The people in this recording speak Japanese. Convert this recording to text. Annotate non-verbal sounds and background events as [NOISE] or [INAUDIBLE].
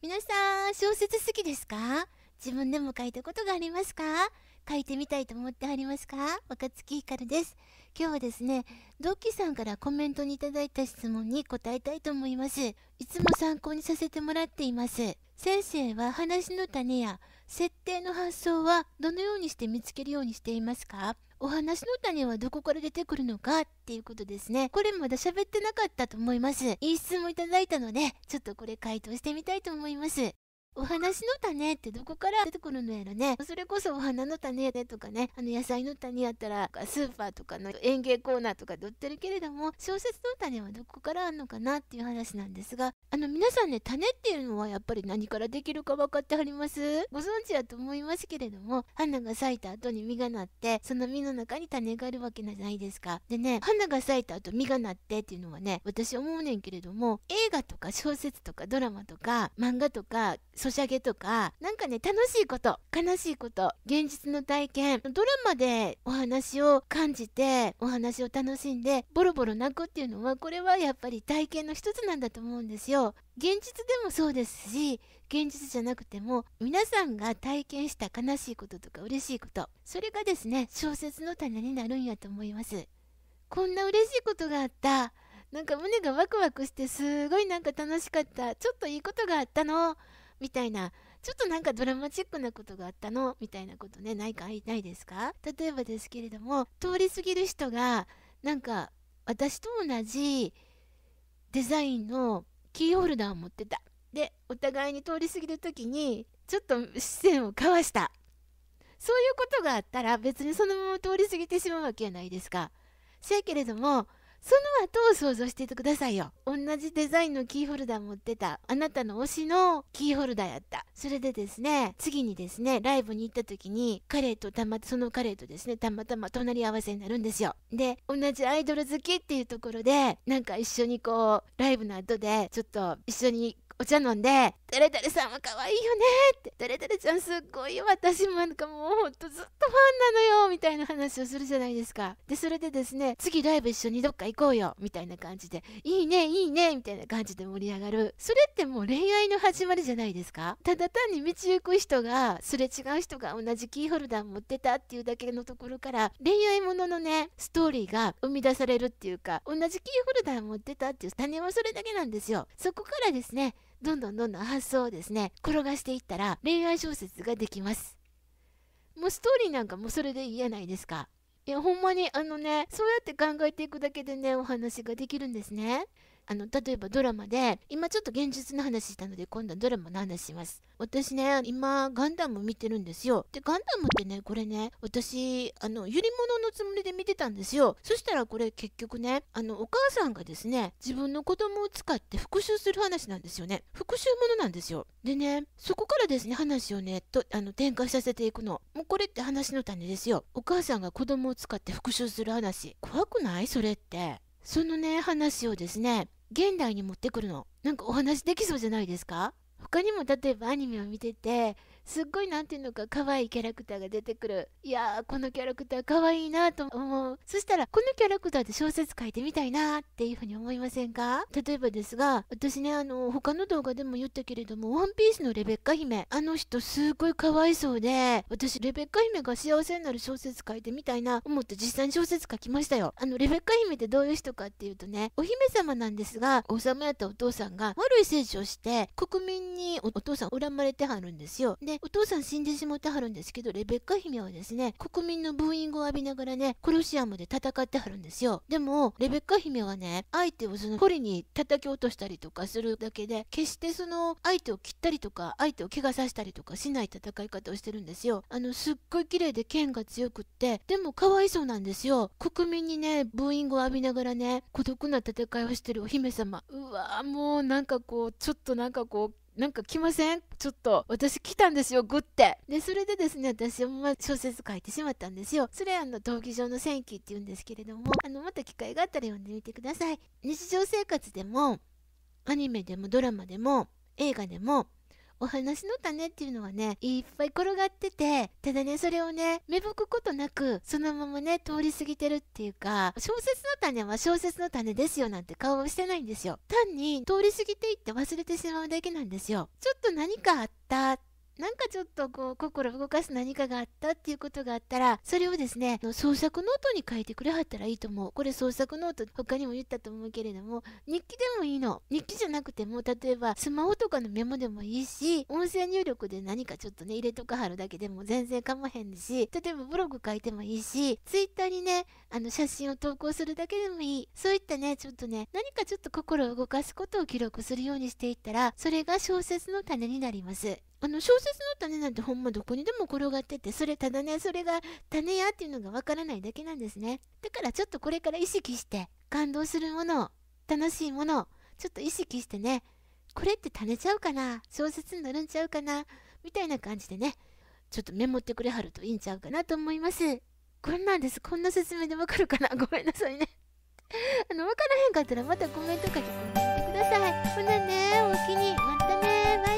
皆さん小説好きですか自分でも書いたことがありますか書いてみたいと思ってありますか若月ひかるです今日はですねドッキーさんからコメントにいただいた質問に答えたいと思いますいつも参考にさせてもらっています先生は話の種や設定の発想はどのようにして見つけるようにしていますかお話の種はどこから出てくるのかっていうことですね。これまだ喋ってなかったと思います。いい質問いただいたので、ちょっとこれ回答してみたいと思います。お話の種ってどこから出てくるのやらね。それこそお花の種でとかね、あの野菜の種やったら、スーパーとかの園芸コーナーとかで売ってるけれども、小説の種はどこからあんのかなっていう話なんですが、あの皆さんね、種っていうのはやっぱり何からできるか分かってはりますご存知やと思いますけれども、花が咲いた後に実がなって、その実の中に種があるわけじゃないですか。でね、花が咲いた後実がなってっていうのはね、私思うねんけれども、映画とか小説とかドラマとか漫画とか、そソシャゲとか、なんかね、楽しいこと、悲しいこと、現実の体験、ドラマでお話を感じて、お話を楽しんで、ボロボロ泣くっていうのは、これはやっぱり体験の一つなんだと思うんですよ。現実でもそうですし、現実じゃなくても、皆さんが体験した悲しいこととか嬉しいこと、それがですね、小説の種になるんやと思います。こんな嬉しいことがあった。なんか胸がワクワクしてすごいなんか楽しかった。ちょっといいことがあったの。みたいな、ちょっとなんかドラマチックなことがあったのみたいなことね、ないか、ないですか例えばですけれども、通り過ぎる人が、なんか、私と同じデザインのキーホルダーを持ってた。で、お互いに通り過ぎる時に、ちょっと視線を交わした。そういうことがあったら、別にそのまま通り過ぎてしまうわけじゃないですか。せやけれども、その後を想像していてくださいよ。同じデザインのキーホルダー持ってた、あなたの推しのキーホルダーやった。それでですね、次にですね、ライブに行った時に、彼とたま、その彼とですね、たまたま隣り合わせになるんですよ。で、同じアイドル好きっていうところで、なんか一緒にこう、ライブの後で、ちょっと一緒にお茶飲んで「誰々さんは可愛いよね」って「誰々ちゃんすっごい私もなんかもうほんとずっとファンなのよ」みたいな話をするじゃないですかでそれでですね「次ライブ一緒にどっか行こうよ」みたいな感じで「いいねいいね」みたいな感じで盛り上がるそれってもう恋愛の始まりじゃないですかただ単に道行く人がすれ違う人が同じキーホルダー持ってたっていうだけのところから恋愛もののねストーリーが生み出されるっていうか同じキーホルダー持ってたっていう種はそれだけなんですよそこからですねどんどんどんどん発想をですね、転がしていったら恋愛小説ができます。もうストーリーなんかもそれで言えないですか。いや、ほんまにあのね、そうやって考えていくだけでね、お話ができるんですね。あの、例えばドラマで、今ちょっと現実の話したので、今度はドラマの話します。私ね、今、ガンダム見てるんですよ。で、ガンダムってね、これね、私、あの、ゆり物のつもりで見てたんですよ。そしたらこれ結局ね、あの、お母さんがですね、自分の子供を使って復讐する話なんですよね。復讐ものなんですよ。でね、そこからですね、話をね、と、あの、展開させていくの。もうこれって話の種ですよ。お母さんが子供を使って復讐する話。怖くないそれって。そのね、話をですね、現代に持ってくるのなんかお話できそうじゃないですか他にも例えばアニメを見ててすっごい何ていうのか可愛いキャラクターが出てくるいやーこのキャラクター可愛いなと思うそしたらこのキャラクターで小説書いてみたいなっていうふうに思いませんか例えばですが私ねあの他の動画でも言ったけれども「ワンピースのレベッカ姫あの人すっごい可哀想で私レベッカ姫が幸せになる小説書いてみたいな思って実際に小説書きましたよあのレベッカ姫ってどういう人かっていうとねお姫様なんですが王様やったお父さんが悪い政治をして国民ににお父さん恨まれてはるんですよ。で、お父さん死んでしもってはるんですけど、レベッカ姫はですね、国民のブーイングを浴びながらね、コロシアムで戦ってはるんですよ。でも、レベッカ姫はね、相手をその堀に叩き落としたりとかするだけで、決してその相手を切ったりとか、相手を怪我させたりとかしない戦い方をしてるんですよ。あの、すっごい綺麗で剣が強くって、でもかわいそうなんですよ。国民にね、ブーイングを浴びながらね、孤独な戦いをしてるお姫様。うわぁ、もうなんかこう、ちょっとなんかこう、なんか来ませんちょっと私来たんですよグってでそれでですね私はま小説書いてしまったんですよそれあの闘技場の戦記っていうんですけれどもあのまた機会があったら読んでみてください日常生活でもアニメでもドラマでも映画でもお話の種っていうのはね、いっぱい転がってて、ただね、それをね、芽吹くことなく、そのままね、通り過ぎてるっていうか、小説の種は小説の種ですよなんて顔をしてないんですよ。単に通り過ぎていって忘れてしまうだけなんですよ。ちょっと何かあったなんかちょっとこう心動かす何かがあったっていうことがあったらそれをですね創作ノートに書いてくれはったらいいと思うこれ創作ノート他にも言ったと思うけれども日記でもいいの日記じゃなくても例えばスマホとかのメモでもいいし音声入力で何かちょっとね入れとかはるだけでも全然かまへんし例えばブログ書いてもいいしツイッターにねあの写真を投稿するだけでもいいそういったねちょっとね何かちょっと心を動かすことを記録するようにしていったらそれが小説の種になりますあの小説の種なんてほんまどこにでも転がっててそれただねそれが種やっていうのがわからないだけなんですねだからちょっとこれから意識して感動するもの楽しいものちょっと意識してねこれって種ちゃうかな小説になるんちゃうかなみたいな感じでねちょっとメモってくれはるといいんちゃうかなと思いますこんなんですこんな説明でわかるかなごめんなさいね [LAUGHS] あのわからへんかったらまたコメント書き込んでくださいほなねおおきにまたねバイ